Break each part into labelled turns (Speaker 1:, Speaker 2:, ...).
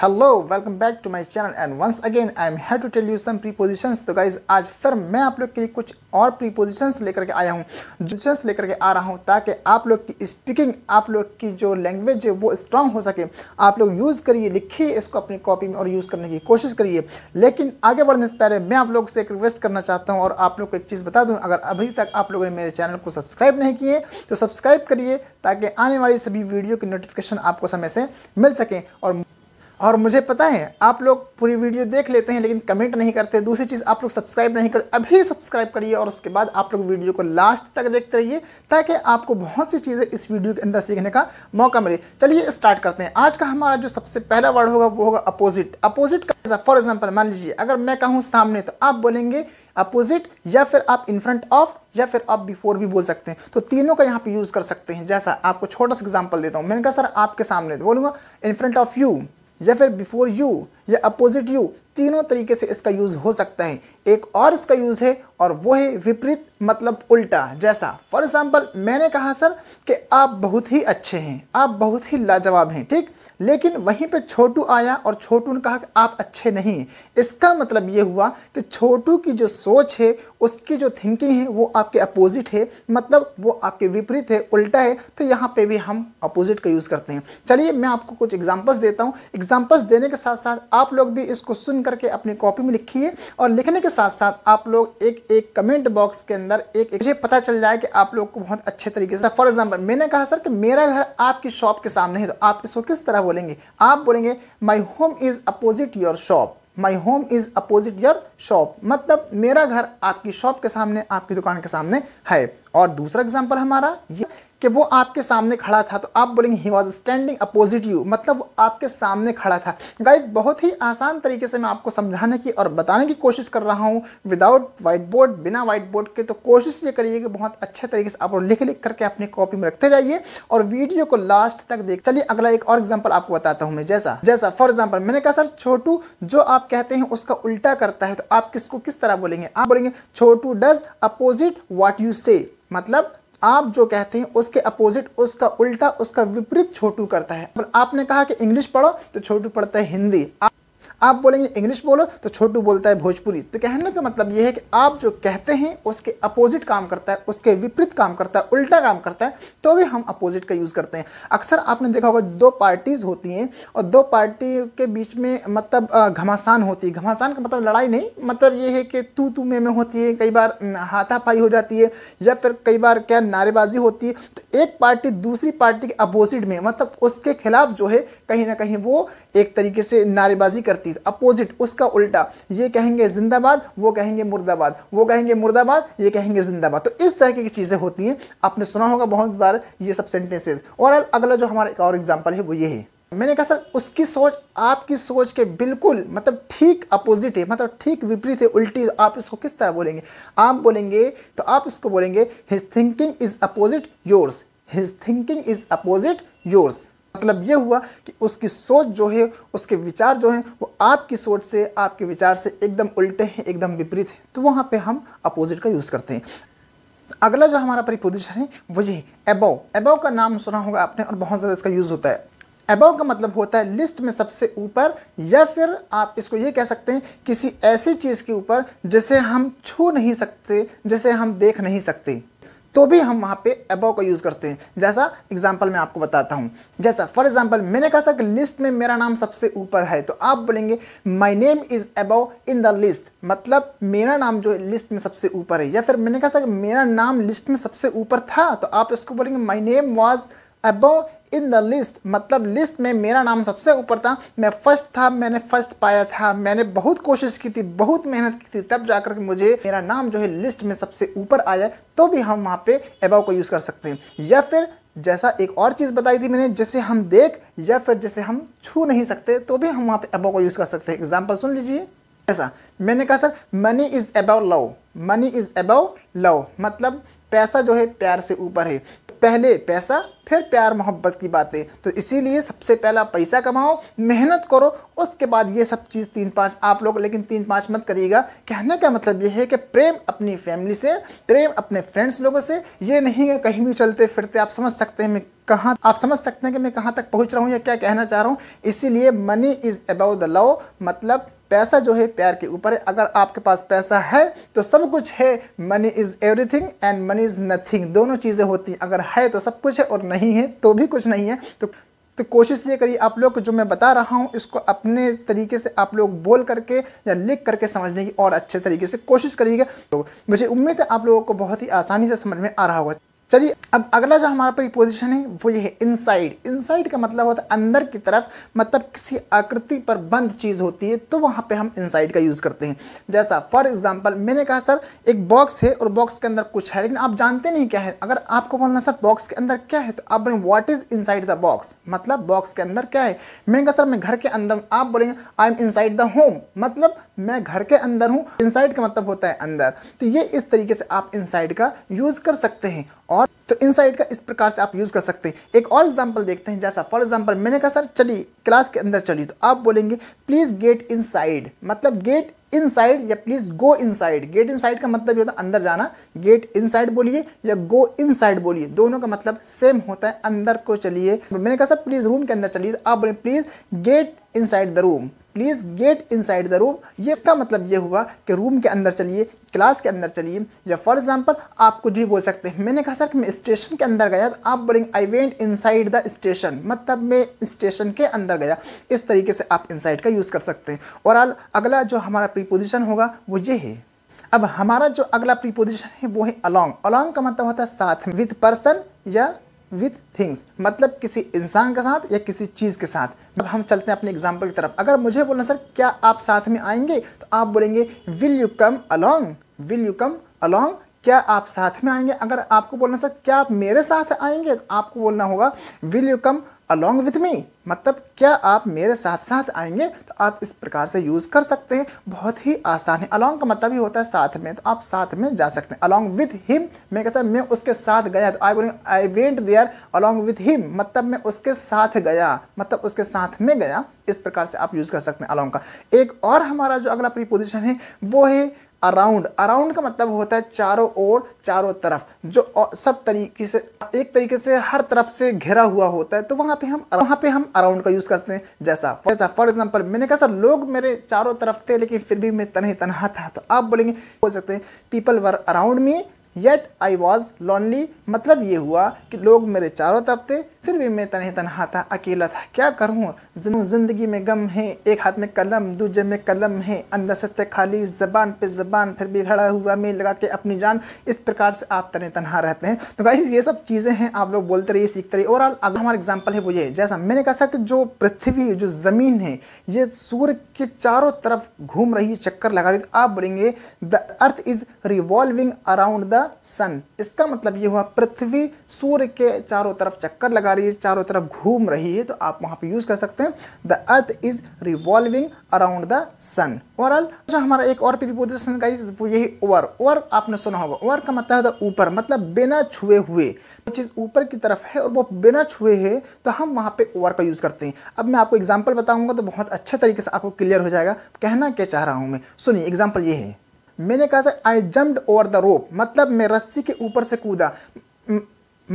Speaker 1: hello welcome back to my channel and once again I am have to tell you some prepositions तो guys आज फिर मैं आप लोग के लिए कुछ और प्रीपोजिशंस लेकर के आया हूँ पोजिशंस लेकर के आ रहा हूँ ताकि आप लोग की स्पीकिंग आप लोग की जो लैंग्वेज है वो स्ट्रांग हो सके आप लोग यूज़ करिए लिखिए इसको अपनी कॉपी में और यूज़ करने की कोशिश करिए लेकिन आगे बढ़ने से पहले मैं आप लोग से एक रिक्वेस्ट करना चाहता हूँ और आप लोग को एक चीज़ बता दूँ अगर अभी तक आप लोगों ने मेरे चैनल को सब्सक्राइब नहीं किए तो सब्सक्राइब करिए ताकि आने वाली सभी वीडियो की नोटिफिकेशन आपको समय से मिल सकें और और मुझे पता है आप लोग पूरी वीडियो देख लेते हैं लेकिन कमेंट नहीं करते दूसरी चीज़ आप लोग सब्सक्राइब नहीं कर अभी सब्सक्राइब करिए और उसके बाद आप लोग वीडियो को लास्ट तक देखते रहिए ताकि आपको बहुत सी चीज़ें इस वीडियो के अंदर सीखने का मौका मिले चलिए स्टार्ट करते हैं आज का हमारा जो सबसे पहला वर्ड होगा वो होगा अपोजिट अपोजिट का फॉर एग्जाम्पल मान लीजिए अगर मैं कहूँ सामने तो आप बोलेंगे अपोजिट या फिर आप इन फ्रंट ऑफ या फिर आप बिफोर भी बोल सकते हैं तो तीनों का यहाँ पे यूज़ कर सकते हैं जैसा आपको छोटा सा एग्जाम्पल देता हूँ मैंने कहा सर आपके सामने तो बोलूँगा इन फ्रंट ऑफ यू या फिर बिफोर यू या अपोजिट यू तीनों तरीके से इसका यूज़ हो सकता है एक और इसका यूज़ है और वो है विपरीत मतलब उल्टा जैसा फॉर एग्जाम्पल मैंने कहा सर कि आप बहुत ही अच्छे हैं आप बहुत ही लाजवाब हैं ठीक लेकिन वहीं पे छोटू आया और छोटू ने कहा कि आप अच्छे नहीं हैं इसका मतलब ये हुआ कि छोटू की जो सोच है उसकी जो थिंकिंग है वो आपके अपोजिट है मतलब वो आपके विपरीत है उल्टा है तो यहाँ पे भी हम अपोजिट का यूज़ करते हैं चलिए मैं आपको कुछ एग्जाम्पल्स देता हूँ एग्जाम्पल्स देने के साथ साथ आप लोग भी इसको सुन करके अपनी कॉपी में लिखिए और लिखने के साथ साथ आप लोग एक एक कमेंट बॉक्स के अंदर एक एक मुझे पता चल जाए कि आप लोग को बहुत अच्छे तरीके से फॉर एग्जाम्पल मैंने कहा सर कि मेरा घर आपकी शॉप के सामने है तो आप इसको किस तरह बोलेंगे आप बोलेंगे my home is opposite your shop my home is opposite your shop मतलब मेरा घर आपकी शॉप के सामने आपकी दुकान के सामने है और दूसरा एग्जाम्पल हमारा ये कि वो आपके सामने खड़ा था तो आप बोलेंगे he was standing opposite you मतलब वो आपके सामने खड़ा था गाइज बहुत ही आसान तरीके से मैं आपको समझाने की और बताने की कोशिश कर रहा हूँ विदाउट वाइट बोर्ड बिना वाइट बोर्ड के तो कोशिश ये करिए कि बहुत अच्छे तरीके से आप लिख लिख करके अपनी कॉपी में रखते जाइए और वीडियो को लास्ट तक देख चलिए अगला एक और एग्जाम्पल आपको बताता हूँ मैं जैसा जैसा फॉर एग्जाम्पल मैंने कहा सर छोटू जो आप कहते हैं उसका उल्टा करता है तो आप किसको किस तरह बोलेंगे आप बोलेंगे Chhotu does opposite what you से मतलब आप जो कहते हैं उसके अपोजिट उसका उल्टा उसका विपरीत छोटू करता है पर आपने कहा कि इंग्लिश पढ़ो तो छोटू पढ़ता है हिंदी आप बोलेंगे इंग्लिश बोलो तो छोटू बोलता है भोजपुरी तो कहने का मतलब ये है कि आप जो कहते हैं उसके अपोजिट काम करता है उसके विपरीत काम करता है उल्टा काम करता है तो भी हम अपोजिट का यूज़ करते हैं अक्सर आपने देखा होगा दो पार्टीज़ होती हैं और दो पार्टी के बीच में मतलब घमासान होती है घमासान का मतलब लड़ाई नहीं मतलब ये है कि तू तू में, में होती है कई बार हाथापाई हो जाती है या फिर कई बार क्या नारेबाजी होती है तो एक पार्टी दूसरी पार्टी के अपोजिट में मतलब उसके खिलाफ जो है कहीं ना कहीं वो एक तरीके से नारेबाजी करती प्रतीक अपोजिट उसका उल्टा ये कहेंगे जिंदाबाद वो कहेंगे मुर्दाबाद वो कहेंगे मुर्दाबाद ये कहेंगे जिंदाबाद तो इस तरह की चीज़ें होती हैं आपने सुना होगा बहुत बार ये सब सेंटेंसेज और अगला जो हमारा एक और एग्जाम्पल है वो ये है मैंने कहा सर उसकी सोच आपकी सोच के बिल्कुल मतलब ठीक अपोजिट है मतलब ठीक विपरीत है उल्टी आप इसको किस तरह बोलेंगे आप बोलेंगे तो आप इसको बोलेंगे his thinking is opposite yours his thinking is opposite yours मतलब ये हुआ कि उसकी सोच जो है उसके विचार जो हैं वो आपकी सोच से आपके विचार से एकदम उल्टे हैं एकदम विपरीत हैं तो वहाँ पे हम अपोजिट का यूज़ करते हैं अगला जो हमारा प्रीपोजिशन है वो ये एबो एबो का नाम सुना होगा आपने और बहुत ज़्यादा इसका यूज़ होता है एबव का मतलब होता है लिस्ट में सबसे ऊपर या फिर आप इसको ये कह सकते हैं किसी ऐसी चीज़ के ऊपर जिसे हम छू नहीं सकते जिसे हम देख नहीं सकते तो भी हम वहाँ पे अबव का यूज़ करते हैं जैसा एग्जाम्पल मैं आपको बताता हूँ जैसा फॉर एग्जाम्पल मैंने कहा सर कि लिस्ट में मेरा नाम सबसे ऊपर है तो आप बोलेंगे my name is above in the list मतलब मेरा नाम जो लिस्ट में सबसे ऊपर है या फिर मैंने कहा सर मेरा नाम लिस्ट में सबसे ऊपर था तो आप इसको बोलेंगे my name was above in the list मतलब लिस्ट में मेरा नाम सबसे ऊपर था मैं फर्स्ट था मैंने फर्स्ट पाया था मैंने बहुत कोशिश की थी बहुत मेहनत की थी तब जाकर के मुझे मेरा नाम जो है लिस्ट में सबसे ऊपर आया तो भी हम वहाँ पे एबाव को यूज़ कर सकते हैं या फिर जैसा एक और चीज़ बताई थी मैंने जैसे हम देख या फिर जैसे हम छू नहीं सकते तो भी हम वहाँ पे एबाव को यूज़ कर सकते हैं एग्जाम्पल सुन लीजिए ऐसा मैंने कहा sir money is above love money is above love मतलब पैसा जो है प्यार से ऊपर है पहले पैसा फिर प्यार मोहब्बत की बातें तो इसीलिए सबसे पहला पैसा कमाओ मेहनत करो उसके बाद ये सब चीज़ तीन पाँच आप लोग लेकिन तीन पाँच मत करिएगा कहने का मतलब ये है कि प्रेम अपनी फैमिली से प्रेम अपने फ्रेंड्स लोगों से ये नहीं है कहीं भी चलते फिरते आप समझ सकते हैं मैं कहाँ आप समझ सकते हैं कि मैं कहाँ तक पहुँच रहा हूँ या क्या कहना चाह रहा हूँ इसीलिए money is above the love मतलब पैसा जो है प्यार के ऊपर है अगर आपके पास पैसा है तो सब कुछ है money is everything and money is nothing दोनों चीज़ें होती हैं अगर है तो सब कुछ है और नहीं है तो भी कुछ नहीं है तो तो कोशिश ये करिए आप लोग जो मैं बता रहा हूँ इसको अपने तरीके से आप लोग बोल करके या लिख करके समझने की और अच्छे तरीके से कोशिश करिएगा तो मुझे उम्मीद है आप लोगों को बहुत ही आसानी से समझ में आ रहा होगा चलिए अब अगला जो हमारा प्रीपोजिशन है वो ये है इनसाइड इनसाइड का मतलब होता है अंदर की तरफ मतलब किसी आकृति पर बंद चीज़ होती है तो वहाँ पे हम इनसाइड का यूज़ करते हैं जैसा फॉर एग्जांपल मैंने कहा सर एक बॉक्स है और बॉक्स के अंदर कुछ है लेकिन आप जानते नहीं क्या है अगर आपको बोलना सर बॉक्स के अंदर क्या है तो आप बोलेंगे what is inside the box मतलब बॉक्स के अंदर क्या है मैंने कहा सर मैं घर के अंदर आप बोलेंगे I am inside the home मतलब मैं घर के अंदर हूँ इनसाइड का मतलब होता है अंदर तो ये इस तरीके से आप इनसाइड का यूज़ कर सकते हैं और तो इन साइड का इस प्रकार से आप यूज़ कर सकते हैं एक और एग्जांपल देखते हैं जैसा फॉर एग्जांपल मैंने कहा सर चलिए क्लास के अंदर चलिए तो आप बोलेंगे प्लीज़ गेट इन मतलब गेट इन साइड या please go inside get inside का मतलब ये होता है अंदर जाना गेट इन साइड बोलिए या गो इन साइड बोलिए दोनों का मतलब सेम होता है अंदर को चलिए मैंने कहा सर प्लीज़ रूम के अंदर चलिए तो आप बोले please get inside the room please get inside the room ये इसका मतलब ये हुआ कि रूम के अंदर चलिए क्लास के अंदर चलिए या फॉर एग्ज़ाम्पल आप कुछ भी बोल सकते हैं मैंने कहा सर कि मैं स्टेशन के अंदर गया तो आप बोलेंगे I went inside the station मतलब मैं स्टेशन के अंदर गया इस तरीके से आप इनसाइड का यूज़ कर सकते हैं और अगला जो हमारा प्रीपोजिशन होगा वो ये है अब हमारा जो अगला प्रीपोजिशन है वो है अलॉन्ग अलॉन्ग का मतलब होता है साथ विद पर्सन या विथ थिंग्स मतलब किसी इंसान के साथ या किसी चीज़ के साथ अब हम चलते हैं अपने एग्जाम्पल की तरफ अगर मुझे बोलना सर क्या आप साथ में आएंगे तो आप बोलेंगे will you come along will you come along क्या आप साथ में आएंगे अगर आपको बोलना सर क्या आप मेरे साथ आएंगे तो आपको बोलना होगा will you come along with me मतलब क्या आप मेरे साथ साथ आएंगे तो आप इस प्रकार से यूज़ कर सकते हैं बहुत ही आसान है अलॉन्ग का मतलब ही होता है साथ में तो आप साथ में जा सकते हैं अलॉन्ग विथ हिम मैं कह मैं उसके साथ गया तो आई बोलेंगे I went there along with him मतलब मैं उसके साथ गया मतलब उसके साथ में गया इस प्रकार से आप यूज़ कर सकते हैं अलॉन्ग का एक और हमारा जो अगला प्रीपोजिशन है वो है अराउंड अराउंड का मतलब होता है चारों ओर चारों तरफ जो सब तरीके से एक तरीके से हर तरफ से घिरा हुआ होता है तो वहाँ पे हम वहाँ पे हम अराउंड का यूज़ करते हैं जैसा जैसा फॉर एग्जाम्पल मैंने कहा सर लोग मेरे चारों तरफ थे लेकिन फिर भी मैं तनह तनहा था तो आप बोलेंगे बोल सकते हैं people were around me yet I was lonely मतलब ये हुआ कि लोग मेरे चारों तरफ थे फिर भी मैं तनह तनहा था अकेला था क्या करूँ ज़िंदगी में गम है एक हाथ में कलम दूजे में कलम है अंदर सत्य खाली ज़बान पे ज़बान फिर भी खड़ा हुआ मैं लगा के अपनी जान इस प्रकार से आप तनह तनहा रहते हैं तो गाइज ये सब चीज़ें हैं आप लोग बोलते रहिए सीखते रहिए ओवरऑल अगर हमारा एग्जाम्पल है वो ये जैसा मैंने कहा था कि जो पृथ्वी जो ज़मीन है ये सूर्य के चारों तरफ घूम रही है चक्कर लगा रही तो आप बोलेंगे the earth is revolving around the the sun इसका मतलब ये हुआ पृथ्वी सूर्य के चारों तरफ चक्कर लगा रही है चारों तरफ घूम रही है तो आप वहां पे यूज़ कर सकते हैं the earth is revolving around the sun overall जो हमारा एक और प्रीपोजिशन का यही ओवर ओवर आपने सुना होगा ओवर का मतलब है ऊपर मतलब बिना छुए हुए चीज़ ऊपर की तरफ है और वो बिना छुए है तो हम वहां पे ओवर का यूज़ करते हैं अब मैं आपको एग्जाम्पल बताऊंगा तो बहुत अच्छे तरीके से आपको क्लियर हो जाएगा कहना क्या चाह रहा हूं मैं सुनिए एग्जाम्पल ये है मैंने कहा sir I jumped over the rope मतलब मैं रस्सी के ऊपर से कूदा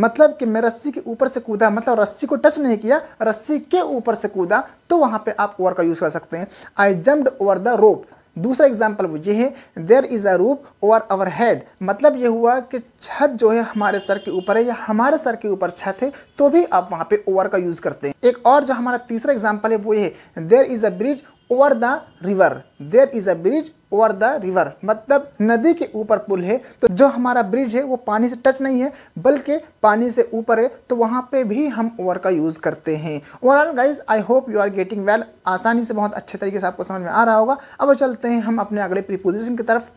Speaker 1: मतलब कि मैं रस्सी के ऊपर से कूदा मतलब रस्सी को टच नहीं किया रस्सी के ऊपर से कूदा तो वहाँ पे आप ओवर का यूज़ कर सकते हैं I jumped over the rope दूसरा एग्जाम्पल वो ये है देर इज़ अ रूप ओवर आवर हेड मतलब ये हुआ कि छत जो है हमारे सर के ऊपर है या हमारे सर के ऊपर छत है तो भी आप वहाँ पे ओवर का यूज़ करते हैं एक और जो हमारा तीसरा एग्जाम्पल है वो ये है there is a bridge over the river there is a bridge over the river मतलब नदी के ऊपर पुल है तो जो हमारा ब्रिज है वो पानी से टच नहीं है बल्कि पानी से ऊपर है तो वहाँ पे भी हम ओवर का यूज़ करते हैं overall guys I hope you are getting well आसानी से बहुत अच्छे तरीके से आपको समझ में आ रहा होगा अब चलते हैं हम अपने अगले प्रीपोजिशन की तरफ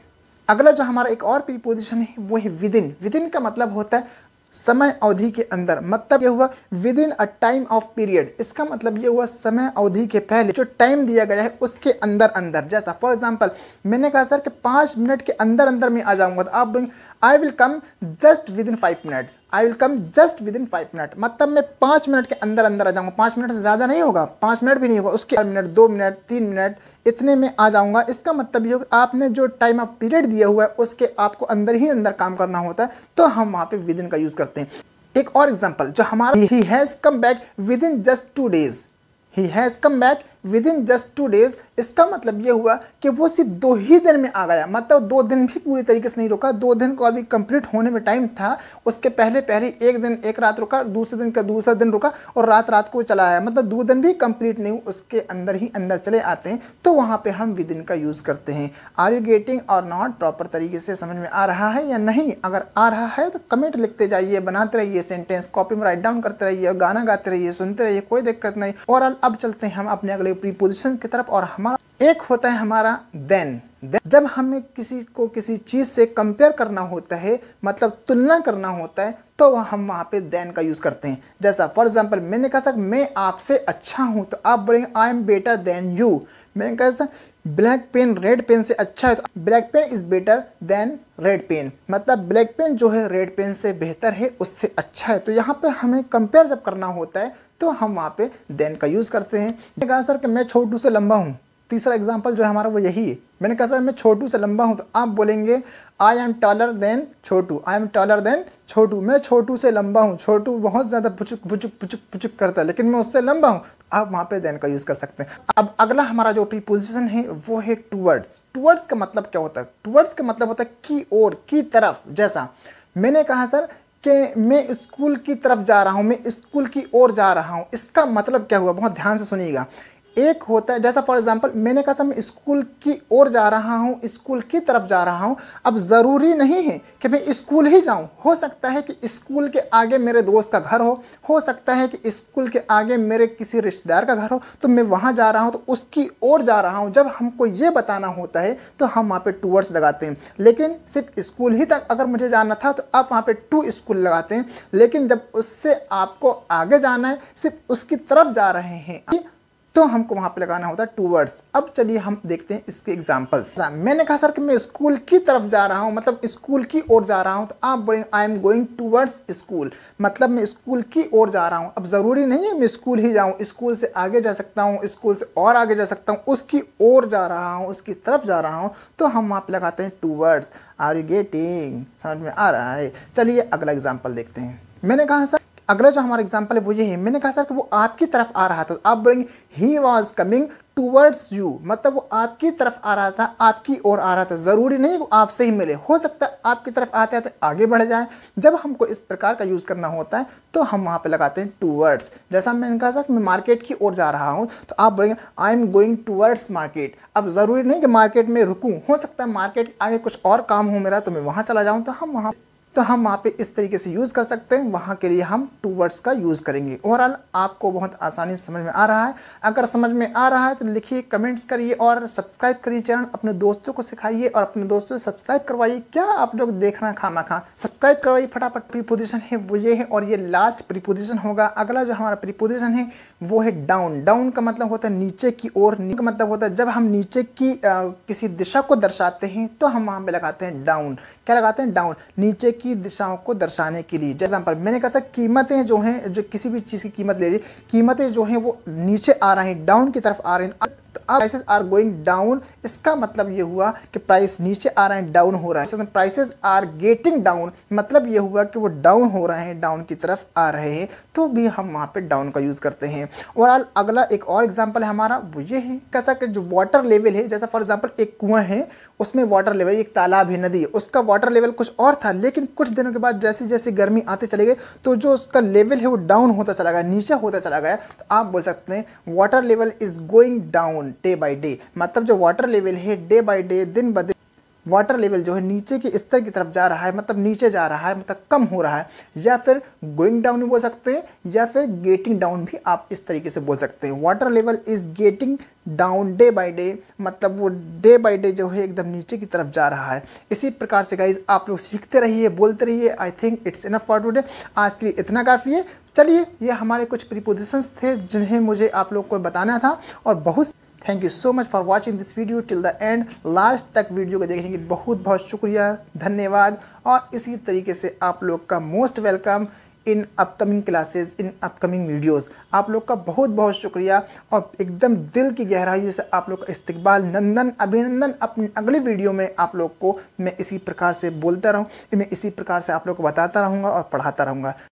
Speaker 1: अगला जो हमारा एक और प्रीपोजिशन है वो है विदिन विदिन का मतलब होता है समय अवधि के अंदर मतलब ये हुआ within a time of period इसका मतलब ये हुआ समय अवधि के पहले जो टाइम दिया गया है उसके अंदर अंदर जैसा फॉर एग्जाम्पल मैंने कहा सर कि पाँच मिनट के अंदर अंदर मैं आ जाऊँगा तो आप बोलेंगे I will come just within five minutes I will come just within five minute मतलब मैं पाँच मिनट के अंदर अंदर आ जाऊँगा पाँच मिनट से ज़्यादा नहीं होगा पाँच मिनट भी नहीं होगा उसके मिनट दो मिनट तीन मिनट इतने में आ जाऊंगा इसका मतलब ये होगा आपने जो टाइम ऑफ पीरियड दिया हुआ है उसके आपको अंदर ही अंदर काम करना होता है तो हम वहाँ पे विद इन का यूज़ करते हैं एक और एग्जाम्पल जो हमारा he has come back within just two days he has come back within just two days इसका मतलब ये हुआ कि वो सिर्फ दो ही दिन में आ गया मतलब दो दिन भी पूरी तरीके से नहीं रुका दो दिन को अभी कंप्लीट होने में टाइम था उसके पहले पहले एक दिन एक रात रुका दूसरे दिन का दूसरा दिन रुका और रात रात को चला आया मतलब दो दिन भी कंप्लीट नहीं उसके अंदर ही अंदर चले आते हैं तो वहाँ पर हम विद इन का यूज़ करते हैं are you getting or not proper तरीके से समझ में आ रहा है या नहीं अगर आ रहा है तो कमेंट लिखते जाइए बनाते रहिए सेंटेंस कॉपी में राइट डाउन करते रहिए गाना गाते रहिए सुनते रहिए कोई दिक्कत नहीं और अब चलते हैं हम अपने अगले प्रीपोजिशन की तरफ और हमारा एक होता है हमारा देन जब हमें किसी को किसी चीज़ से कंपेयर करना होता है मतलब तुलना करना होता है तो वह हम वहां पे देन का यूज़ करते हैं जैसा फॉर एग्जांपल मैंने कहा सर मैं आपसे अच्छा हूं तो आप बोलेंगे I am better than you मैंने कहा sir black pen red pen से अच्छा है तो black pen is better than red pen मतलब ब्लैक पेन जो है रेड पेन से बेहतर है उससे अच्छा है तो यहाँ पे हमें कंपेयर जब करना होता है तो हम वहाँ पे देन का यूज़ करते हैं कहा सर कि मैं छोटू से लंबा हूँ तीसरा एग्जाम्पल जो है हमारा वो यही है मैंने कहा सर मैं छोटू से लंबा हूँ तो आप बोलेंगे I am taller than Chhotu I am taller than Chhotu मैं छोटू से लंबा हूँ छोटू बहुत ज़्यादा पुचुक पुचुक पुचुक पुचुक करता है लेकिन मैं उससे लंबा हूँ तो आप वहाँ पे देन का यूज़ कर सकते हैं अब अगला हमारा जो प्रीपोजिशन है वो है टूवर्ड्स टूवर्ड्स का मतलब क्या होता है टूवर्ड्स का मतलब होता है की ओर की तरफ जैसा मैंने कहा सर कि मैं स्कूल की तरफ जा रहा हूँ मैं स्कूल की ओर जा रहा हूँ इसका मतलब क्या हुआ बहुत ध्यान से सुनिएगा एक होता है जैसा फॉर एग्जांपल मैंने कहा सर मैं स्कूल की ओर जा रहा हूँ स्कूल की तरफ जा रहा हूँ अब ज़रूरी नहीं है कि मैं स्कूल ही जाऊँ हो सकता है कि स्कूल के आगे मेरे दोस्त का घर हो हो सकता है कि स्कूल के आगे मेरे किसी रिश्तेदार का घर हो तो मैं वहाँ जा रहा हूँ तो उसकी ओर जा रहा हूँ जब हमको ये बताना होता है तो हम वहाँ पर टूअर्स लगाते हैं लेकिन सिर्फ स्कूल ही तक अगर मुझे जाना था तो आप वहाँ पर टू स्कूल लगाते हैं लेकिन जब उससे आपको आगे जाना है सिर्फ उसकी तरफ जा रहे हैं तो हमको वहाँ पर लगाना होता है टू वर्ड्स अब चलिए हम देखते हैं इसके एग्जाम्पल्स मैंने कहा सर कि मैं स्कूल की तरफ जा रहा हूँ मतलब स्कूल की ओर जा रहा हूँ तो आप बोलेंगे I am going towards school मतलब मैं स्कूल की ओर जा रहा हूँ अब ज़रूरी नहीं है मैं स्कूल ही जाऊँ स्कूल से आगे जा सकता हूँ स्कूल से और आगे जा सकता हूँ उसकी ओर जा रहा हूँ उसकी तरफ जा रहा हूँ तो हम वहाँ पर लगाते हैं towards are you getting समझ में आ रहा है चलिए अगला एग्जाम्पल देखते हैं मैंने कहा सर अगला जो हमारा एग्जाम्पल है वो ये है मैंने कहा सर कि वो आपकी तरफ आ रहा था आप बोलेंगे he was coming towards you मतलब वो आपकी तरफ आ रहा था आपकी ओर आ रहा था ज़रूरी नहीं वो आपसे ही मिले हो सकता है आपकी तरफ आते आते आगे बढ़ जाए जब हमको इस प्रकार का यूज़ करना होता है तो हम वहाँ पे लगाते हैं टूवर्ड्स जैसा मैंने कहा सर मैं मार्केट की ओर जा रहा हूँ तो आप बोलेंगे I am going towards market अब ज़रूरी नहीं कि मार्केट में रुकूँ हो सकता है मार्केट आगे कुछ और काम हो मेरा तो मैं वहाँ चला जाऊँ तो हम वहाँ तो हम वहाँ पे इस तरीके से यूज़ कर सकते हैं वहाँ के लिए हम टू वर्ड्स का यूज़ करेंगे ओवरऑल आपको बहुत आसानी से समझ में आ रहा है अगर समझ में आ रहा है तो लिखिए कमेंट्स करिए और सब्सक्राइब करिए चैनल अपने दोस्तों को सिखाइए और अपने दोस्तों से सब्सक्राइब करवाइए क्या आप लोग देख रहे हैं खामा खा सब्सक्राइब करवाइए फटाफट प्रीपोजिशन है वो ये है और ये लास्ट प्रीपोजिशन होगा अगला जो हमारा प्रीपोजिशन है वो है डाउन डाउन का मतलब होता है नीचे की ओर का मतलब होता है जब हम नीचे की आ, किसी दिशा को दर्शाते हैं तो हम वहाँ पे लगाते हैं डाउन क्या लगाते हैं डाउन नीचे की दिशाओं को दर्शाने के लिए एग्जाम्पल मैंने कहा सर कीमतें जो हैं जो किसी भी चीज़ की कीमत ले रही कीमतें जो हैं वो नीचे आ रही हैं डाउन की तरफ आ रही हैं तो प्राइसेस आर गोइंग डाउन इसका मतलब ये हुआ कि प्राइस नीचे आ रहे हैं डाउन हो रहा है प्राइसेस आर गेटिंग डाउन मतलब ये हुआ कि वो डाउन हो रहे हैं डाउन की तरफ आ रहे हैं तो भी हम वहाँ पे डाउन का यूज़ करते हैं और अगला एक और एग्जाम्पल है हमारा वो ये है कैसा कि जो वाटर लेवल है जैसा फॉर एग्जाम्पल एक कुआं है उसमें वाटर लेवल एक तालाब है नदी है उसका वाटर लेवल कुछ और था लेकिन कुछ दिनों के बाद जैसे जैसे गर्मी आते चले गए तो जो उसका लेवल है वो डाउन होता चला गया नीचे होता चला गया तो आप बोल सकते हैं water level is going down day by day मतलब जो वाटर लेवल है डे बाई डे दिन ब दिन वाटर लेवल जो है नीचे के स्तर की तरफ जा रहा है मतलब नीचे जा रहा है मतलब कम हो रहा है या फिर गोइंग डाउन भी बोल सकते हैं या फिर गेटिंग डाउन भी आप इस तरीके से बोल सकते हैं water level is getting down day by day मतलब वो डे बाय डे जो है एकदम नीचे की तरफ जा रहा है इसी प्रकार से गाइज आप लोग सीखते रहिए बोलते रहिए I think it's enough for today आज के लिए इतना काफ़ी है चलिए ये हमारे कुछ प्रीपोजिशंस थे जिन्हें मुझे आप लोग को बताना था और बहुत thank you so much for watching this video till the end last तक वीडियो को देखने के लिए बहुत बहुत शुक्रिया धन्यवाद और इसी तरीके से आप लोग का most welcome in upcoming classes in upcoming videos आप लोग का बहुत बहुत शुक्रिया और एकदम दिल की गहराइयों से आप लोग का इस्तकबाल नंदन अभिनंदन अपने अगले वीडियो में आप लोग को मैं इसी प्रकार से बोलता रहूँ मैं इसी प्रकार से आप लोग को बताता रहूँगा और पढ़ाता रहूँगा